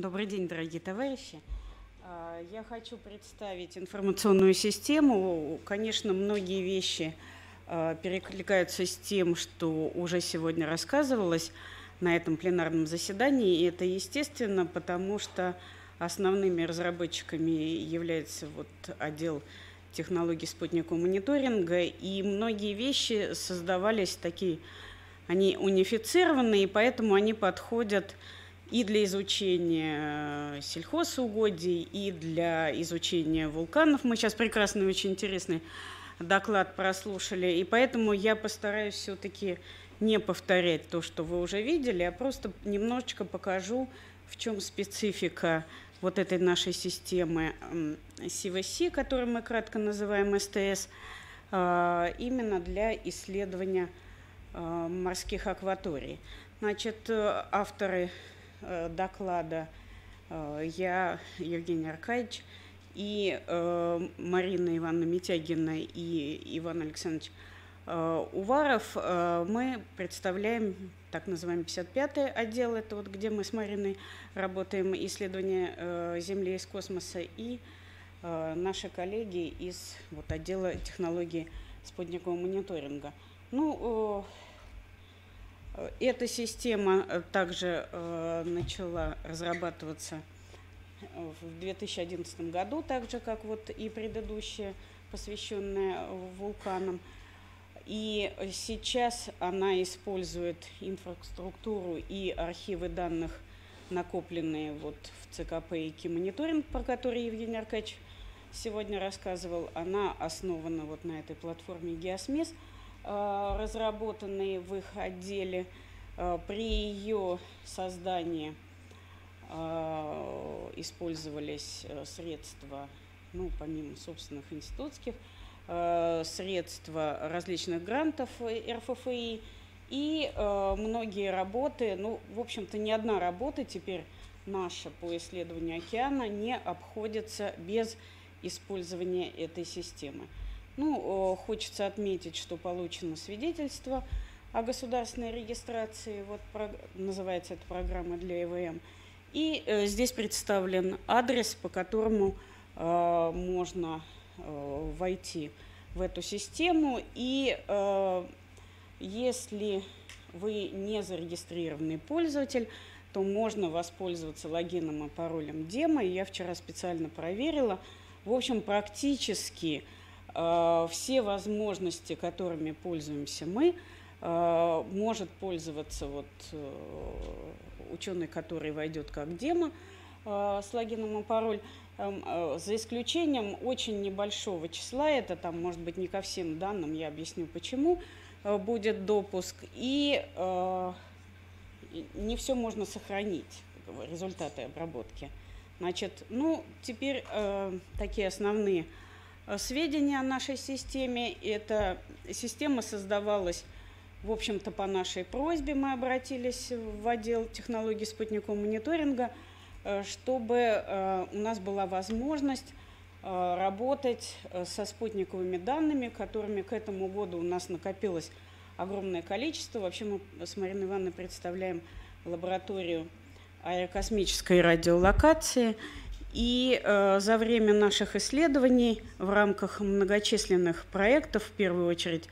Добрый день, дорогие товарищи. А, я хочу представить информационную систему. Конечно, многие вещи а, перекликаются с тем, что уже сегодня рассказывалось на этом пленарном заседании. И это естественно, потому что основными разработчиками является вот отдел технологий спутникового мониторинга, и многие вещи создавались такие, они унифицированные, и поэтому они подходят к и для изучения э, сельхозугодий, и для изучения вулканов. Мы сейчас прекрасный, очень интересный доклад прослушали, и поэтому я постараюсь все-таки не повторять то, что вы уже видели, а просто немножечко покажу, в чем специфика вот этой нашей системы CVC, которую мы кратко называем СТС, а, именно для исследования а, морских акваторий. Значит, э, авторы Э, доклада э, я, Евгений Аркадьевич, и э, Марина Ивановна Митягина и Иван Александрович э, Уваров, э, мы представляем так называемый 55-й отдел, это вот где мы с Мариной работаем, исследование э, Земли из космоса, и э, наши коллеги из вот, отдела технологии спутникового мониторинга. Ну, э, эта система э, также э, начала разрабатываться э, в 2011 году, так же, как вот и предыдущая, посвященная вулканам. И сейчас она использует инфраструктуру и архивы данных, накопленные вот в ЦКП и Мониторинг, про который Евгений Аркадьевич сегодня рассказывал. Она основана вот на этой платформе «Геосмес», Э, разработанные в их отделе э, при ее создании э, использовались средства, ну, помимо собственных институтских, средства различных грантов РФФИ. И многие работы, ну, в общем-то, ни одна работа теперь наша по исследованию океана не обходится без использования этой системы. Ну, хочется отметить, что получено свидетельство о государственной регистрации, вот называется эта программа для ЭВМ. Эм. И э, здесь представлен адрес, по которому э, можно э, войти в эту систему. И если вы не зарегистрированный пользователь, то можно воспользоваться логином и паролем демо. И я вчера специально проверила. В общем, практически Э, все возможности, которыми пользуемся мы, э, может пользоваться вот э, ученый, который войдет как демо с логином и пароль, эм, за исключением очень небольшого числа, это там может быть не ко всем данным, я объясню почему, будет допуск, и не все можно сохранить, результаты обработки. Значит, ну, теперь такие основные Э, сведения о нашей системе. Эта система создавалась, в общем-то, по нашей просьбе. Мы обратились в отдел технологий спутникового мониторинга, э, чтобы э, у нас была возможность работать со спутниковыми данными, которыми к этому году у нас накопилось огромное количество. Вообще мы с Мариной Ивановной представляем лабораторию аэрокосмической радиолокации – и э, за время наших исследований в рамках многочисленных проектов, в первую очередь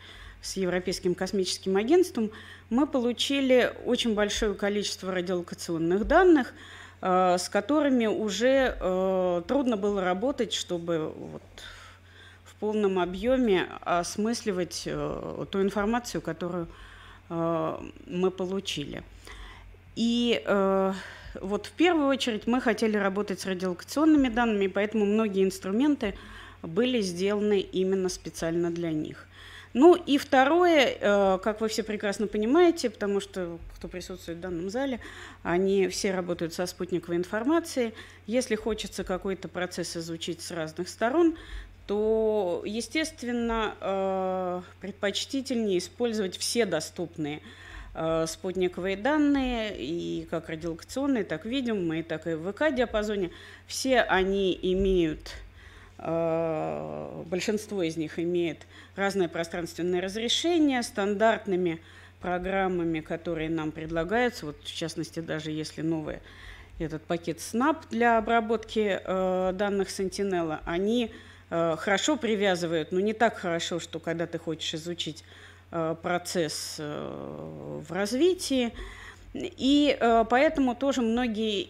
с Европейским космическим агентством, мы получили очень большое количество радиолокационных данных, э, с которыми уже э, трудно было работать, чтобы вот, в полном объеме осмысливать э, ту информацию, которую э, мы получили. Э, и э, вот в первую очередь мы хотели работать с радиолокационными данными, поэтому многие инструменты были сделаны именно специально для них. Ну и второе, э, как вы все прекрасно понимаете, потому что кто присутствует в данном зале, они все работают со спутниковой информацией. Если хочется какой-то процесс изучить с разных сторон, то, естественно, э, предпочтительнее использовать все доступные Э, спутниковые данные, и как радиолокационные, так видим видимые, так и в ВК-диапазоне, все они имеют э, большинство из них имеет разное пространственное разрешение, стандартными программами, которые нам предлагаются, вот в частности, даже если новые, этот пакет SNAP для обработки э, данных Sentinel, они э, хорошо привязывают, но не так хорошо, что когда ты хочешь изучить Э, процесс э, в развитии. И э, поэтому тоже многие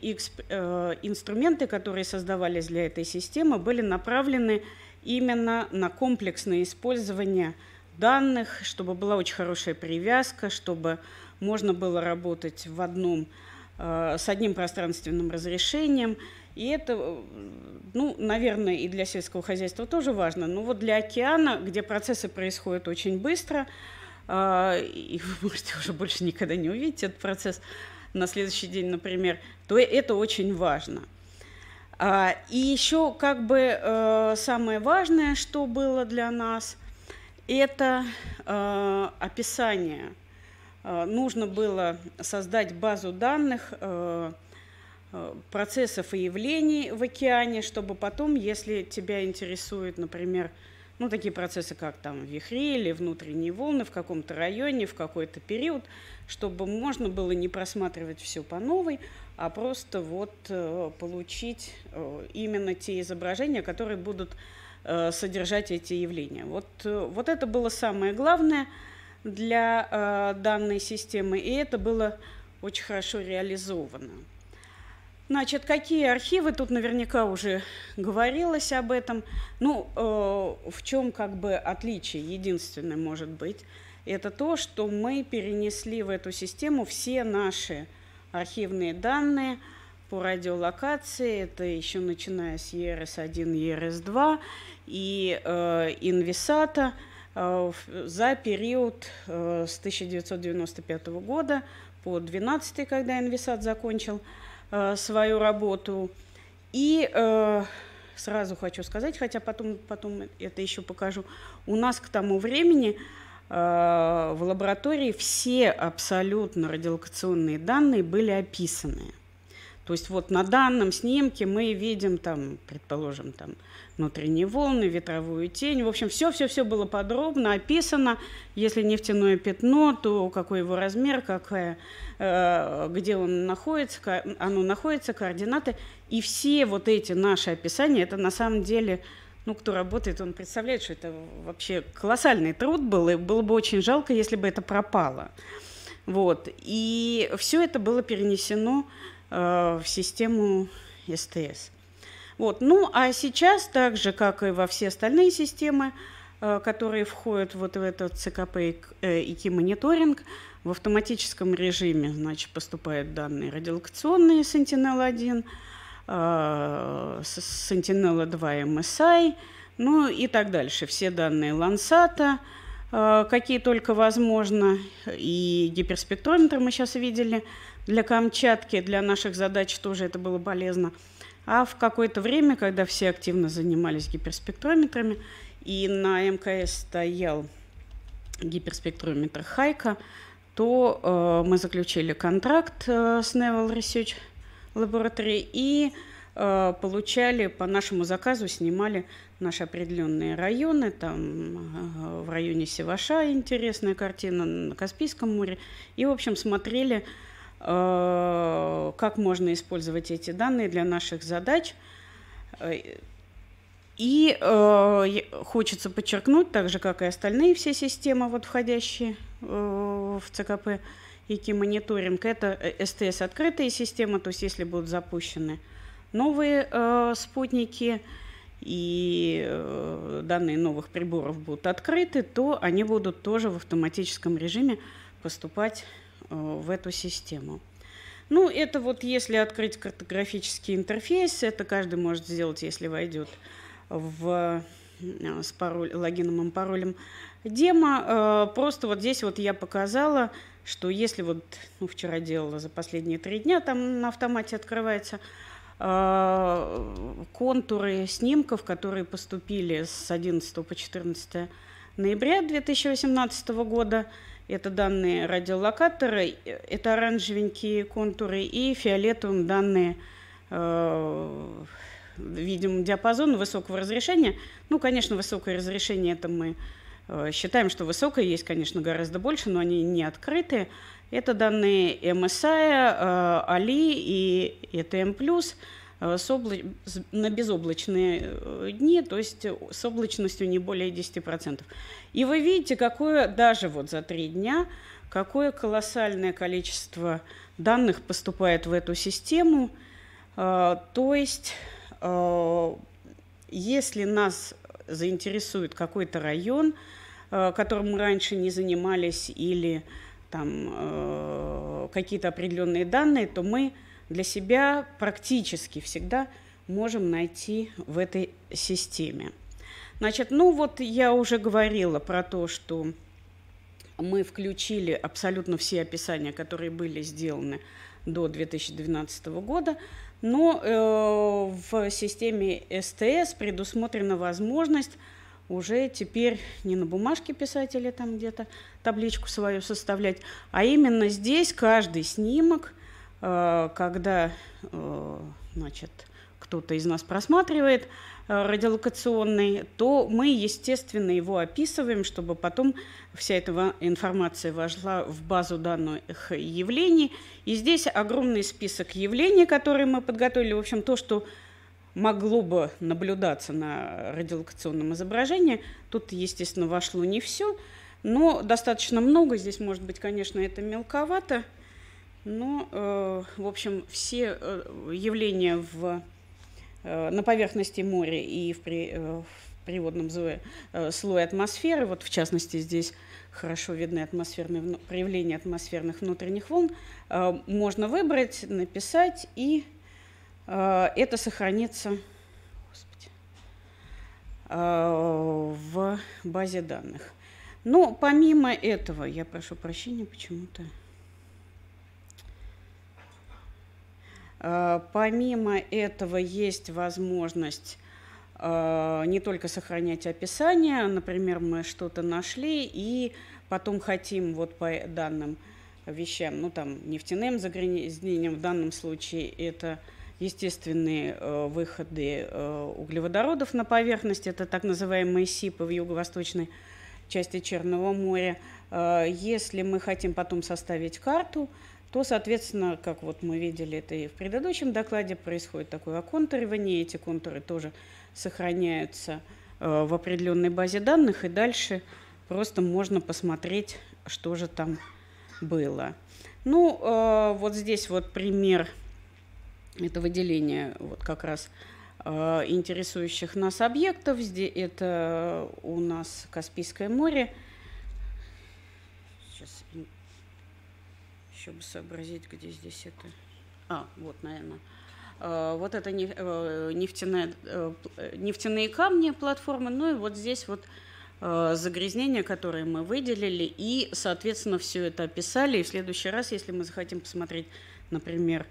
инструменты, которые создавались для этой системы, были направлены именно на комплексное использование данных, чтобы была очень хорошая привязка, чтобы можно было работать в одном, с одним пространственным разрешением. И это, ну, наверное, и для сельского хозяйства тоже важно. Но вот для океана, где процессы происходят очень быстро – а, и вы можете уже больше никогда не увидеть этот процесс на следующий день, например, то это очень важно. А, и еще как бы э, самое важное, что было для нас, это э, описание. Э, нужно было создать базу данных процессов и явлений в океане, чтобы потом, если тебя интересует, например, ну, такие процессы, как там вихри или внутренние волны в каком-то районе, в какой-то период, чтобы можно было не просматривать все по новой, а просто вот э, получить э, именно те изображения, которые будут э, содержать эти явления. Вот, вот это было самое главное для данной системы, и это было очень хорошо реализовано. Значит, какие архивы? Тут наверняка уже говорилось об этом. Ну, э, в чем как бы отличие единственное может быть? Это то, что мы перенесли в эту систему все наши архивные данные по радиолокации. Это еще начиная с ERS-1, ERS-2 и э, Инвисата э, за период э, с 1995 года по 2012, когда Инвесат закончил – Э, свою работу. И э, сразу хочу сказать, хотя потом, потом это еще покажу, у нас к тому времени э, в лаборатории все абсолютно радиолокационные данные были описаны. То есть вот на данном снимке мы видим там, предположим, там внутренние волны, ветровую тень. В общем, все-все-все было подробно описано. Если нефтяное пятно, то какой его размер, какая, э, где он находится, оно находится, координаты. И все вот эти наши описания, это на самом деле ну, кто работает, он представляет, что это вообще колоссальный труд был, и было бы очень жалко, если бы это пропало. Вот. И все это было перенесено Э, в систему СТС. Вот. Ну, а сейчас, так же, как и во все остальные системы, э, которые входят вот в этот ЦКП ИКИ э, мониторинг, в автоматическом режиме значит, поступают данные радиолокационные Sentinel-1, Sentinel-2 MSI, ну и так дальше. Все данные Лансата, Э, какие только возможно, и гиперспектрометр мы сейчас видели, для Камчатки, для наших задач тоже это было полезно. А в какое-то время, когда все активно занимались гиперспектрометрами, и на МКС стоял гиперспектрометр Хайка, то э, мы заключили контракт э, с Naval Research Laboratory и э, получали по нашему заказу, снимали наши определенные районы, там в районе Севаша интересная картина, на Каспийском море. И, в общем, смотрели, э, как можно использовать эти данные для наших задач. Э, и э, хочется подчеркнуть, так же, как и остальные все системы, вот, входящие э, в ЦКП, ИКИ мониторинг, это э, СТС открытые системы, то есть если будут запущены новые э, спутники, э, и э, данные новых приборов будут открыты, то они будут тоже в автоматическом режиме поступать э, в эту систему. Ну, это вот если открыть картографический интерфейс, это каждый может сделать, если войдет в, э, с пароль, логином и паролем демо. Просто вот здесь вот я показала, что если вот ну, вчера делала за последние три дня, там на автомате открывается, Э, контуры снимков, которые поступили с 11 по 14 ноября 2018 года. Это данные радиолокатора, это оранжевенькие контуры и фиолетовым данные э, видим диапазон высокого разрешения. Ну, конечно, высокое разрешение это мы э, считаем, что высокое есть, конечно, гораздо больше, но они не открытые. Это данные MSI, Ali э, и ETM+, э, с обла... на безоблачные э, дни, то есть с облачностью не более 10%. И вы видите, какое даже вот за три дня, какое колоссальное количество данных поступает в эту систему. То есть, если нас заинтересует какой-то район, которым мы раньше не занимались, или э, там, э, какие-то определенные данные, то мы для себя практически всегда можем найти в этой системе. Значит, ну вот я уже говорила про то, что мы включили абсолютно все описания, которые были сделаны до 2012 года, но э, в системе СТС предусмотрена возможность уже теперь не на бумажке писать или там где-то табличку свою составлять, а именно здесь каждый снимок, э, когда э, значит, кто-то из нас просматривает э, радиолокационный, то мы, естественно, его описываем, чтобы потом вся эта информация вошла в базу данных явлений. И здесь огромный список явлений, которые мы подготовили. В общем, то, что могло бы наблюдаться на радиолокационном изображении. Тут, естественно, вошло не все, но достаточно много. Здесь, может быть, конечно, это мелковато, но, э, в общем, все э, явления в, э, на поверхности моря и в, при, э, в приводном зое, э, слое атмосферы, вот в частности здесь хорошо видны атмосферные, проявления атмосферных внутренних волн, э, можно выбрать, написать и Э, это сохранится господи, э, в базе данных. Но ну, помимо этого, я прошу прощения почему-то, э, Помимо этого есть возможность не только сохранять описание, например, мы что-то нашли и потом хотим вот по данным вещам, ну там нефтяным загрязнением в данном случае это естественные э, выходы э, углеводородов на поверхность, это так называемые СИПы в юго-восточной части Черного моря. Э, если мы хотим потом составить карту, то, соответственно, как вот мы видели это и в предыдущем докладе, происходит такое оконтуривание, эти контуры тоже сохраняются в определенной базе данных, и дальше просто можно посмотреть, что же там было. Ну, вот здесь вот пример – это выделение вот как раз э, интересующих нас объектов. Это у нас Каспийское море. Сейчас еще бы сообразить, где здесь это. А, вот, наверное. Э, вот это э, нефтяные, нефтяные камни платформы. Ну и вот здесь вот загрязнения, которые мы выделили, и, соответственно, все это описали. И в следующий раз, если мы захотим посмотреть, например,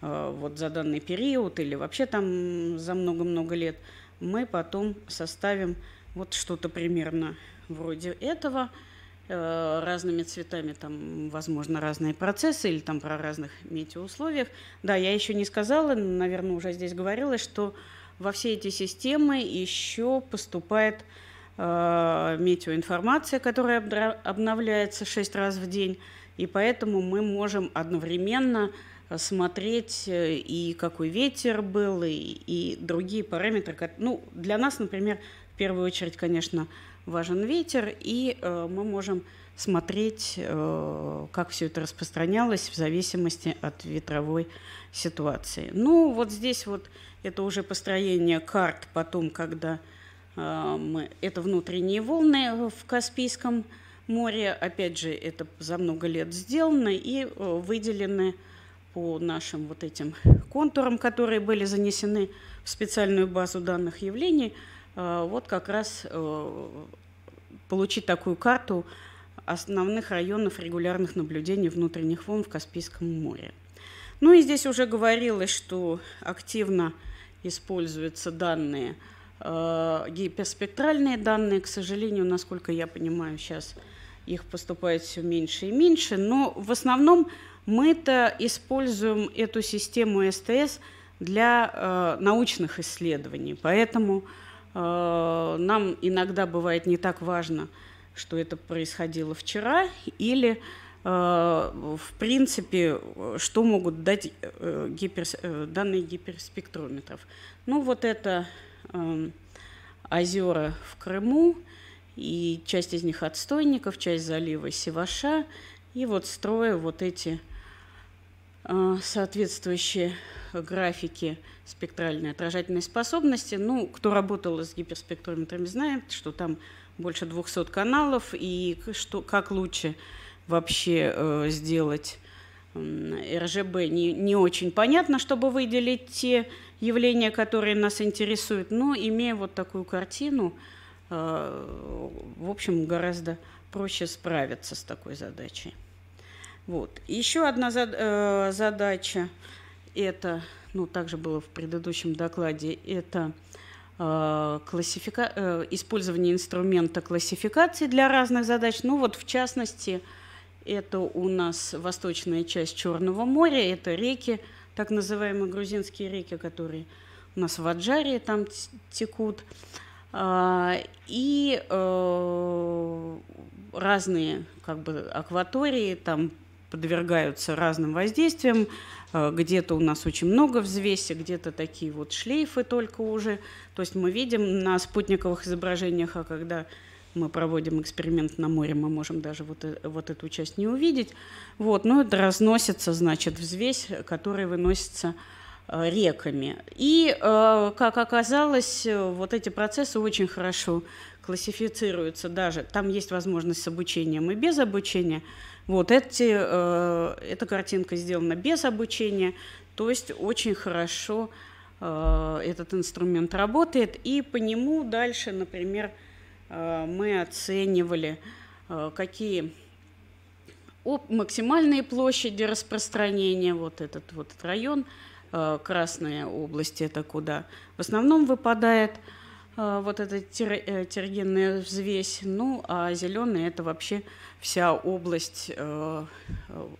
Э, вот за данный период или вообще там за много-много лет, мы потом составим вот что-то примерно вроде этого, э, разными цветами, там, возможно, разные процессы или там про разных метеоусловиях. Да, я еще не сказала, наверное, уже здесь говорила, что во все эти системы еще поступает э, метеоинформация, которая обновляется 6 раз в день, и поэтому мы можем одновременно смотреть э, и какой ветер был, и, и другие параметры. Ну, для нас, например, в первую очередь, конечно, важен ветер, и э, мы можем смотреть, э, как все это распространялось в зависимости от ветровой ситуации. Ну, вот здесь вот это уже построение карт потом, когда э, мы, это внутренние волны в Каспийском море, опять же, это за много лет сделано, и э, выделены э, по нашим вот этим контурам, которые были занесены в специальную базу данных явлений, э, вот как раз э, получить такую карту основных районов регулярных наблюдений внутренних волн в Каспийском море. Ну и здесь уже говорилось, что активно используются данные, э, гиперспектральные данные. К сожалению, насколько я понимаю, сейчас их поступает все меньше и меньше, но в основном мы-то используем эту систему СТС для э, научных исследований, поэтому э, нам иногда бывает не так важно, что это происходило вчера, или э, в принципе, что могут дать э, гиперс... Э, данные гиперспектрометров. Ну, вот это эм, озера в Крыму, и часть из них отстойников, часть залива Севаша, и вот строя вот эти Э, соответствующие графики спектральной отражательной способности. Ну, кто работал с гиперспектрометрами, знает, что там больше 200 каналов, и что, как лучше вообще э, сделать э, РЖБ, не, не очень понятно, чтобы выделить те явления, которые нас интересуют, но имея вот такую картину, э, в общем, гораздо проще справиться с такой задачей. Вот. Еще одна э, задача, это, ну, также было в предыдущем докладе, это э, классифика... Э, использование инструмента классификации для разных задач. Ну вот, в частности, это у нас восточная часть Черного моря, это реки, так называемые грузинские реки, которые у нас в Аджаре там текут. А, и разные как бы, акватории, там подвергаются разным воздействиям. Э, где-то у нас очень много взвеси, где-то такие вот шлейфы только уже. То есть мы видим на спутниковых изображениях, а когда мы проводим эксперимент на море, мы можем даже вот, э, вот эту часть не увидеть. Вот, но ну, это разносится, значит, взвесь, которая выносится э, реками. И, как оказалось, вот эти процессы очень хорошо классифицируются даже. Там есть возможность с обучением и без обучения. Вот эти, э, эта картинка сделана без обучения, то есть очень хорошо э, этот инструмент работает, и по нему дальше, например, э, мы оценивали, э, какие максимальные площади распространения, вот этот вот район, э, Красная область это куда в основном выпадает – Э, вот эта тер, э, тергенная взвесь. Ну, а зеленый – это вообще вся область э,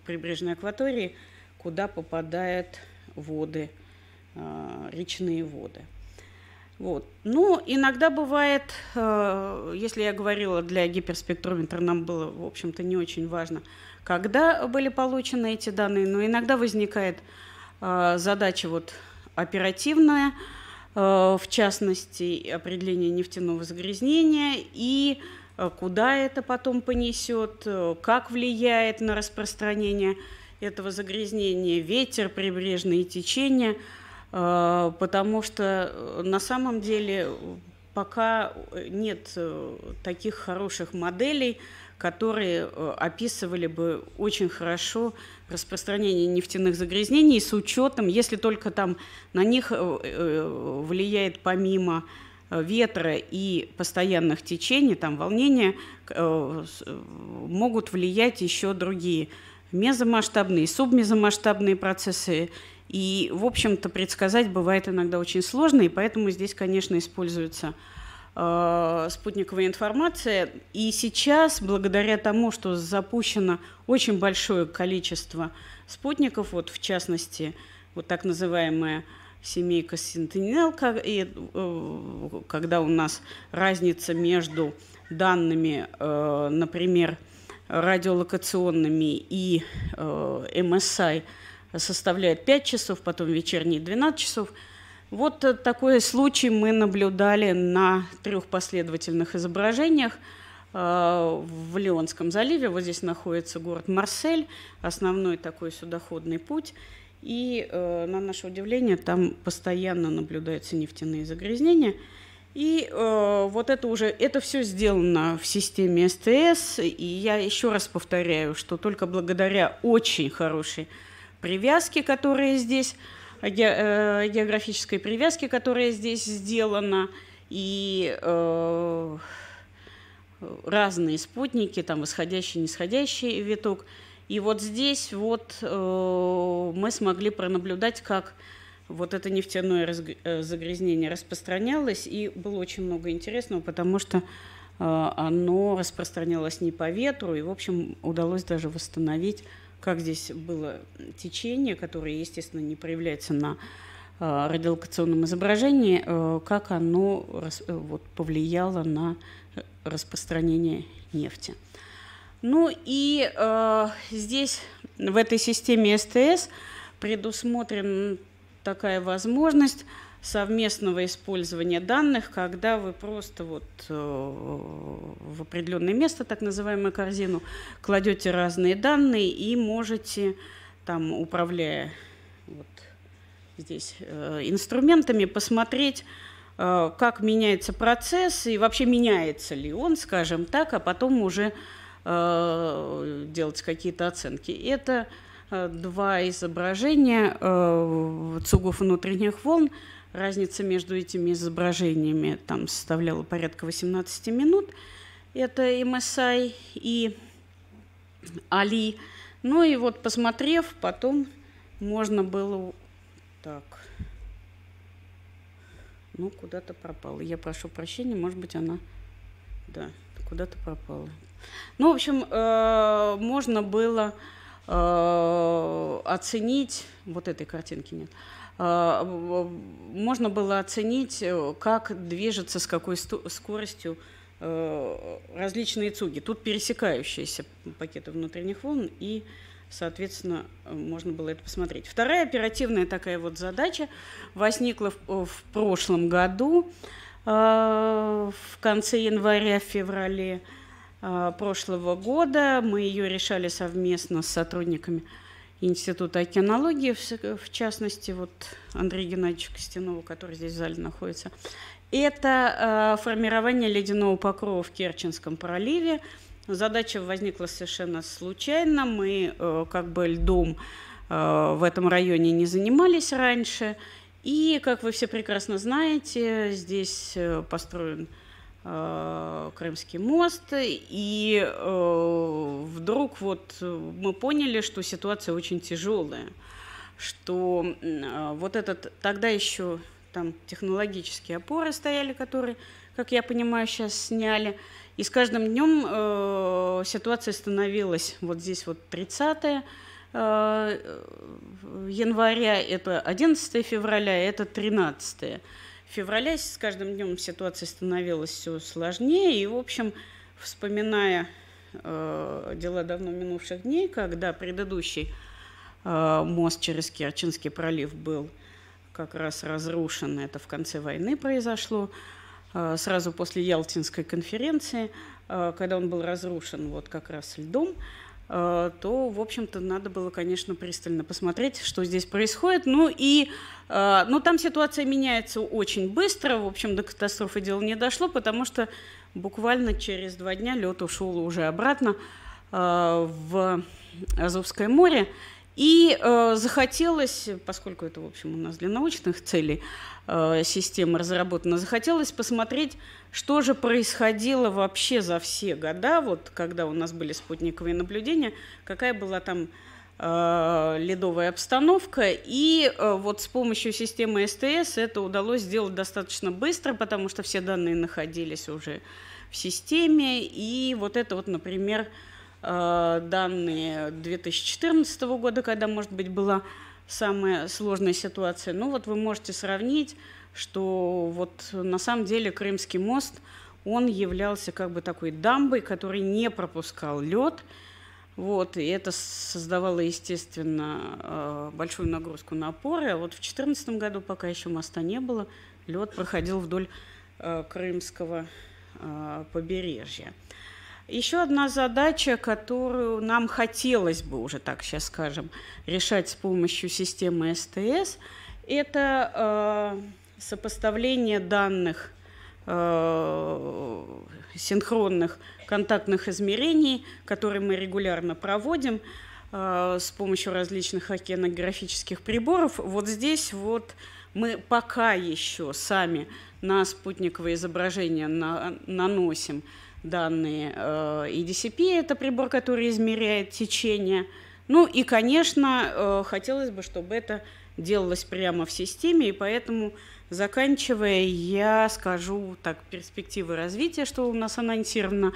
прибрежной акватории, куда попадают воды, речные воды. Вот. Ну, иногда бывает, если я говорила, для гиперспектрометра нам было, в общем-то, не очень важно, когда были получены эти данные, но иногда возникает задача вот оперативная – Э, в частности, определение нефтяного загрязнения и э, куда это потом понесет, э, как влияет на распространение этого загрязнения ветер, прибрежные течения, потому что на самом деле пока нет таких хороших моделей, которые э, описывали бы очень хорошо распространение нефтяных загрязнений с учетом, если только там на них э, э, влияет помимо ветра и постоянных течений, там волнения, могут влиять еще другие мезомасштабные, субмезомасштабные процессы. И, в общем-то, предсказать бывает иногда очень сложно, и поэтому здесь, конечно, используются э, спутниковой информации. И сейчас, благодаря тому, что запущено очень большое количество спутников, вот в частности, вот так называемая семейка Sentinel, и, э, когда у нас разница между данными, э, например, радиолокационными и э, MSI составляет 5 часов, потом вечерние 12 часов – вот э, такой случай мы наблюдали на трех последовательных изображениях э, в Леонском заливе. Вот здесь находится город Марсель, основной такой судоходный путь. И, э, на наше удивление, там постоянно наблюдаются нефтяные загрязнения. И э, вот это уже, это все сделано в системе СТС. И я еще раз повторяю, что только благодаря очень хорошей привязке, которая здесь Э, географической привязки, которая здесь сделана, и э, разные спутники, там восходящий, нисходящий виток. И вот здесь вот э, мы смогли пронаблюдать, как вот это нефтяное загрязнение распространялось, и было очень много интересного, потому что оно распространялось не по ветру, и, в общем, удалось даже восстановить как здесь было течение, которое, естественно, не проявляется на а, радиолокационном изображении, э, как оно э, вот, повлияло на распространение нефти. Ну и э, здесь, в этой системе СТС, предусмотрена такая возможность совместного использования данных, когда вы просто вот э, в определенное место, так называемую корзину, кладете разные данные и можете, там, управляя вот здесь э, инструментами, посмотреть, э, как меняется процесс и вообще меняется ли он, скажем так, а потом уже делать какие-то оценки. Это два изображения цугов внутренних волн – Разница между этими изображениями там составляла порядка 18 минут. Это MSI и Али. Ну и вот посмотрев, потом можно было... Так. Ну, куда-то пропала. Я прошу прощения, может быть, она... Да, куда-то пропала. Ну, в общем, э, можно было э, оценить... Вот этой картинки нет. Э, а, можно было оценить, э, как движется, с какой скоростью э, различные цуги. Тут пересекающиеся пакеты внутренних волн, и, соответственно, можно было это посмотреть. Вторая оперативная такая вот задача возникла в, в прошлом году, э, в конце января-феврале прошлого года. Мы ее решали совместно с сотрудниками Института океанологии, в частности, вот Андрей Геннадьевич Костянова, который здесь в зале находится, это э, формирование ледяного покрова в Керченском проливе. Задача возникла совершенно случайно. Мы э, как бы льдом э, в этом районе не занимались раньше. И, как вы все прекрасно знаете, здесь построен Э, Крымский мост, и э, вдруг вот э, мы поняли, что ситуация очень тяжелая, что вот этот тогда еще там технологические опоры стояли, которые, как я понимаю, сейчас сняли, и с каждым днем ситуация становилась вот здесь вот 30 января, это 11 февраля, а это 13. -е февраля с каждым днем ситуация становилась все сложнее. И, в общем, вспоминая э, дела давно минувших дней, когда предыдущий э, мост через Керченский пролив был как раз разрушен, это в конце войны произошло, э, сразу после Ялтинской конференции, э, когда он был разрушен вот как раз льдом, э, Э, то, в общем-то, надо было, конечно, пристально посмотреть, что здесь происходит. Ну и э, ну, там ситуация меняется очень быстро. В общем, до катастрофы дело не дошло, потому что буквально через два дня лед ушел уже обратно э, в Азовское море. И э, захотелось, поскольку это, в общем, у нас для научных целей э, система разработана, захотелось посмотреть, что же происходило вообще за все года, вот когда у нас были спутниковые наблюдения, какая была там э, ледовая обстановка. И э, вот с помощью системы СТС это удалось сделать достаточно быстро, потому что все данные находились уже в системе. И вот это вот, например, Э, данные 2014 года, когда, может быть, была самая сложная ситуация. Ну вот вы можете сравнить, что вот на самом деле Крымский мост, он являлся как бы такой дамбой, который не пропускал лед. Вот, и это создавало, естественно, э, большую нагрузку на опоры. А вот в 2014 году, пока еще моста не было, лед проходил вдоль э, Крымского побережья. Еще одна задача, которую нам хотелось бы уже так сейчас скажем решать с помощью системы СТС, это э, сопоставление данных э, синхронных контактных измерений, которые мы регулярно проводим э, с помощью различных океанографических приборов. Вот здесь вот мы пока еще сами на спутниковое изображение на, наносим данные. EDCP э, – это прибор, который измеряет течение. Ну и, конечно, э, хотелось бы, чтобы это делалось прямо в системе, и поэтому, заканчивая, я скажу так перспективы развития, что у нас анонсировано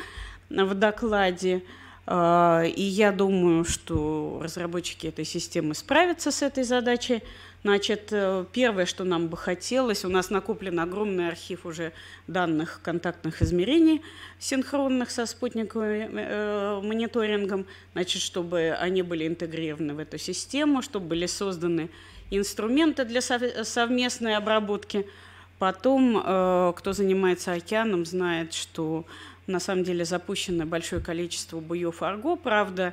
в докладе. Э, и я думаю, что разработчики этой системы справятся с этой задачей. Значит, э, первое, что нам бы хотелось, у нас накоплен огромный архив уже данных контактных измерений, синхронных со спутниковым э, э мониторингом, значит, чтобы они были интегрированы в эту систему, чтобы были созданы инструменты для совместной обработки. Потом, э, кто занимается океаном, знает, что на самом деле запущено большое количество буев Арго, правда,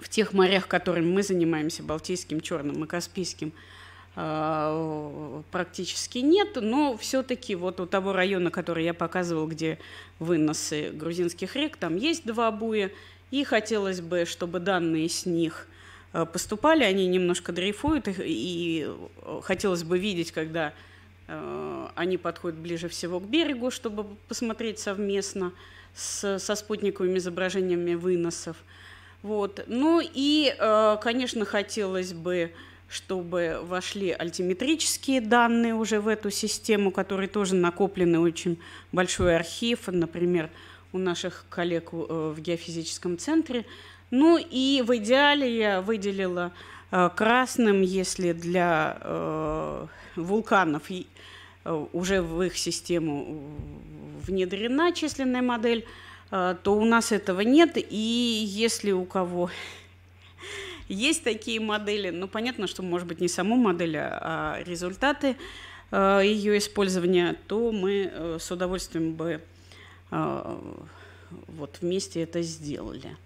в тех морях, которыми мы занимаемся, Балтийским, Черным и Каспийским, а, практически нет, но все-таки вот у того района, который я показывал, где выносы грузинских рек, там есть два буя, и хотелось бы, чтобы данные с них а, поступали, они немножко дрейфуют, и хотелось бы видеть, когда а, они подходят ближе всего к берегу, чтобы посмотреть совместно с, со спутниковыми изображениями выносов. Вот. Ну и, э, конечно, хотелось бы чтобы вошли альтиметрические данные уже в эту систему, которые тоже накоплены очень большой архив, например, у наших коллег в э, геофизическом центре. Ну и в идеале я выделила э, красным, если для вулканов уже в их систему внедрена численная модель, Э, то у нас этого нет. И если у кого есть такие модели, ну, понятно, что, может быть, не саму модель, а, а результаты э, ее использования, то мы э, с удовольствием бы вот вместе это сделали.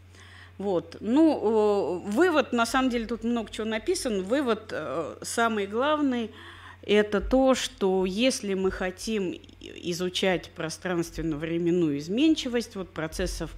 Вот. Ну, вывод, на самом деле, тут много чего написано. Вывод самый главный – это то, что если мы хотим изучать пространственно-временную изменчивость вот процессов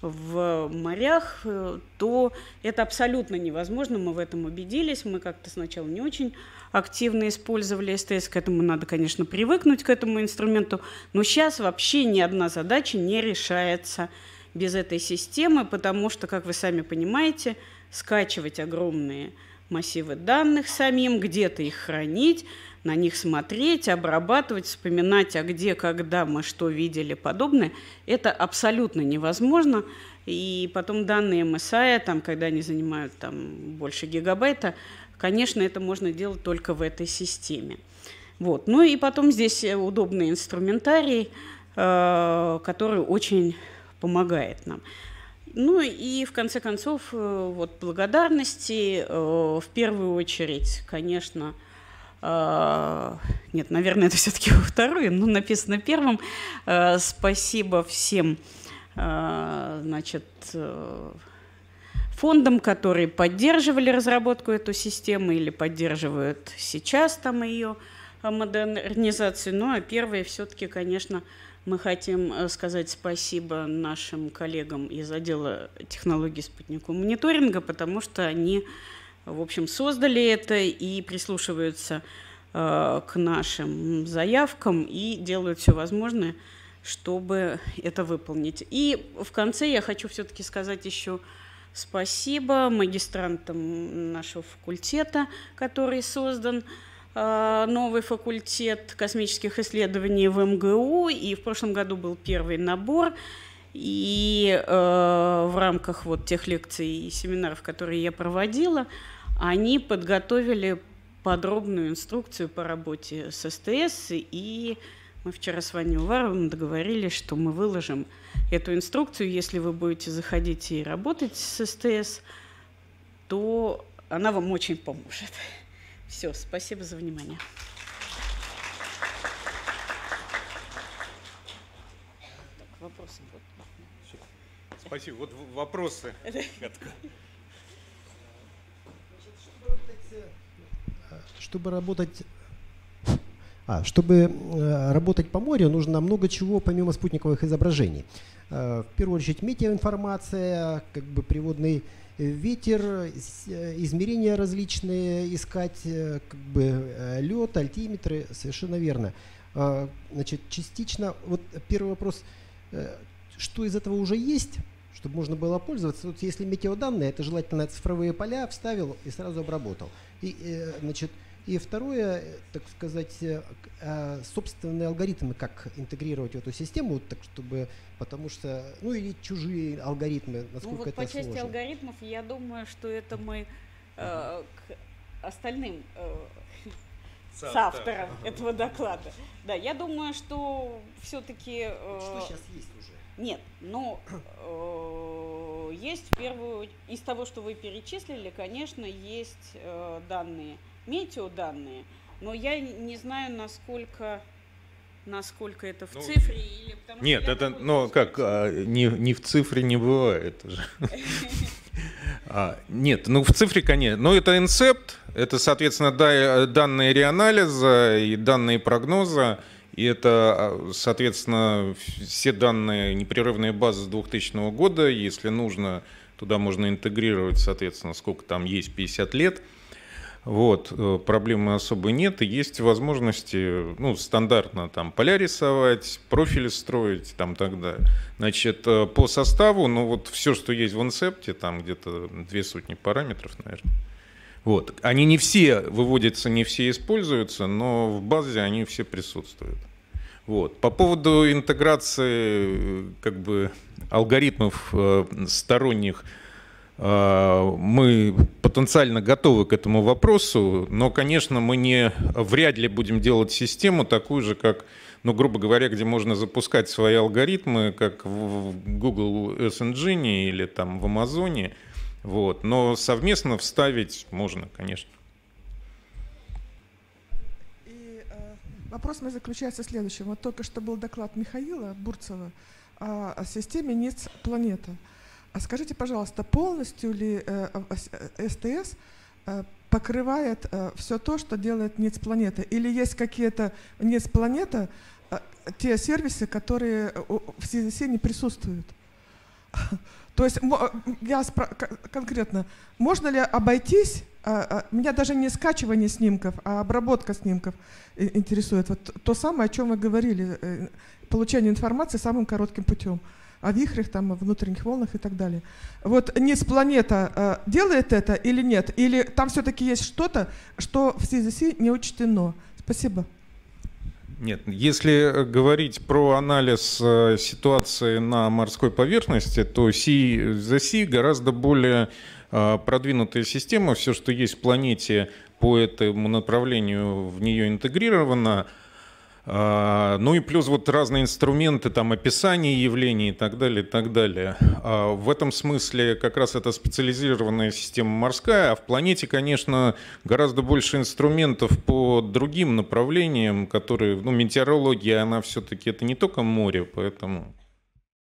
в морях, э, то это абсолютно невозможно. Мы в этом убедились. Мы как-то сначала не очень активно использовали СТС. К этому надо, конечно, привыкнуть, к этому инструменту. Но сейчас вообще ни одна задача не решается без этой системы, потому что, как вы сами понимаете, скачивать огромные массивы данных самим, где-то их хранить, на них смотреть, обрабатывать, вспоминать, а где, когда мы что видели подобное, это абсолютно невозможно. И потом данные MSI, а, там, когда они занимают там, больше гигабайта, конечно, это можно делать только в этой системе. Вот. Ну и потом здесь э, удобный инструментарий, э, который очень помогает нам. Ну и в конце концов, э, вот благодарности в первую очередь, конечно, а, нет, наверное, это все-таки во второй. но написано первым. А, спасибо всем а, значит, э, фондам, которые поддерживали разработку эту системы или поддерживают сейчас там ее э, модернизацию. Ну а первые все-таки, конечно, мы хотим э, сказать спасибо нашим коллегам из отдела технологий спутникового мониторинга, потому что они в общем, создали это и прислушиваются э, к нашим заявкам и делают все возможное, чтобы это выполнить. И в конце я хочу все-таки сказать еще спасибо магистрантам нашего факультета, который создан э, новый факультет космических исследований в МГУ, и в прошлом году был первый набор. И э, в рамках вот тех лекций и семинаров, которые я проводила, они подготовили подробную инструкцию по работе с СТС. И мы вчера с Ваней Уваровым договорились, что мы выложим эту инструкцию. Если вы будете заходить и работать с СТС, то она вам очень поможет. Все, спасибо за внимание. Спасибо. Вот вопросы. Чтобы работать а, чтобы э, работать по морю, нужно много чего, помимо спутниковых изображений. Э, в первую очередь метеоинформация, как бы приводный э, ветер, измерения различные, искать как бы лед, альтиметры, совершенно верно. Значит, частично, вот первый вопрос, что из этого уже есть? чтобы можно было пользоваться. Тут, если метеоданные, это желательно цифровые поля вставил и сразу обработал. И, э, значит, и второе, так сказать, э, э, собственные алгоритмы, как интегрировать в эту систему, так чтобы, потому что, ну или чужие алгоритмы, ну, насколько ну, вот это по сложно. части алгоритмов, я думаю, что это мы э, к остальным э, с этого доклада. Да, я думаю, что все-таки... Э, что сейчас есть уже? Нет, но ну, э, есть в первую из того, что вы перечислили, конечно, есть э, данные, метеоданные, но я не знаю, насколько насколько это в ну, цифре или потому нет это ну как а, не не в цифре не бывает же а, нет ну в цифре конечно но это инцепт это соответственно данные реанализа и данные прогноза и это, а, соответственно, все данные непрерывная база с 2000 года. Если нужно, туда можно интегрировать, соответственно, сколько там есть, 50 лет. Вот, э, проблемы особо нет. И есть возможности, ну, стандартно там поля рисовать, профили строить, там тогда, Значит, э, по составу, ну, вот все, что есть в инцепте, там где-то две сотни параметров, наверное. Вот. Они не все выводятся, не все используются, но в базе они все присутствуют. Вот. По поводу интеграции э, как бы, алгоритмов э, сторонних, э, мы потенциально готовы к этому вопросу, но, конечно, мы не, вряд ли будем делать систему такую же, как, ну, грубо говоря, где можно запускать свои алгоритмы, как в Google S Engine или там в Амазоне, вот. Но совместно вставить можно, конечно. И, э, вопрос мой заключается в следующем. Вот только что был доклад Михаила Бурцева о, о системе НИЦ «Планета». А скажите, пожалуйста, полностью ли э, э, СТС э, покрывает э, все то, что делает НИЦ «Планета»? Или есть какие-то НИЦ «Планета», э, те сервисы, которые в CDC не присутствуют? То есть э, я конкретно, можно ли обойтись, а, а, меня даже не скачивание снимков, а обработка снимков э, интересует. Вот то самое, о чем вы говорили, э, получение информации самым коротким путем о вихрях, там, о внутренних волнах и так далее. Вот низ планета а, делает это или нет? Или там все-таки есть что-то, что в CZC не учтено? Спасибо. Нет, если э, говорить про анализ э, ситуации на морской поверхности, то Си за Си гораздо более э, продвинутая система. Все, что есть в планете по этому направлению, в нее интегрировано – а, ну и плюс вот разные инструменты, там описание явлений и так далее, и так далее. А, в этом смысле как раз это специализированная система морская, а в планете, конечно, гораздо больше инструментов по другим направлениям, которые, ну, метеорология, она все-таки это не только море, поэтому...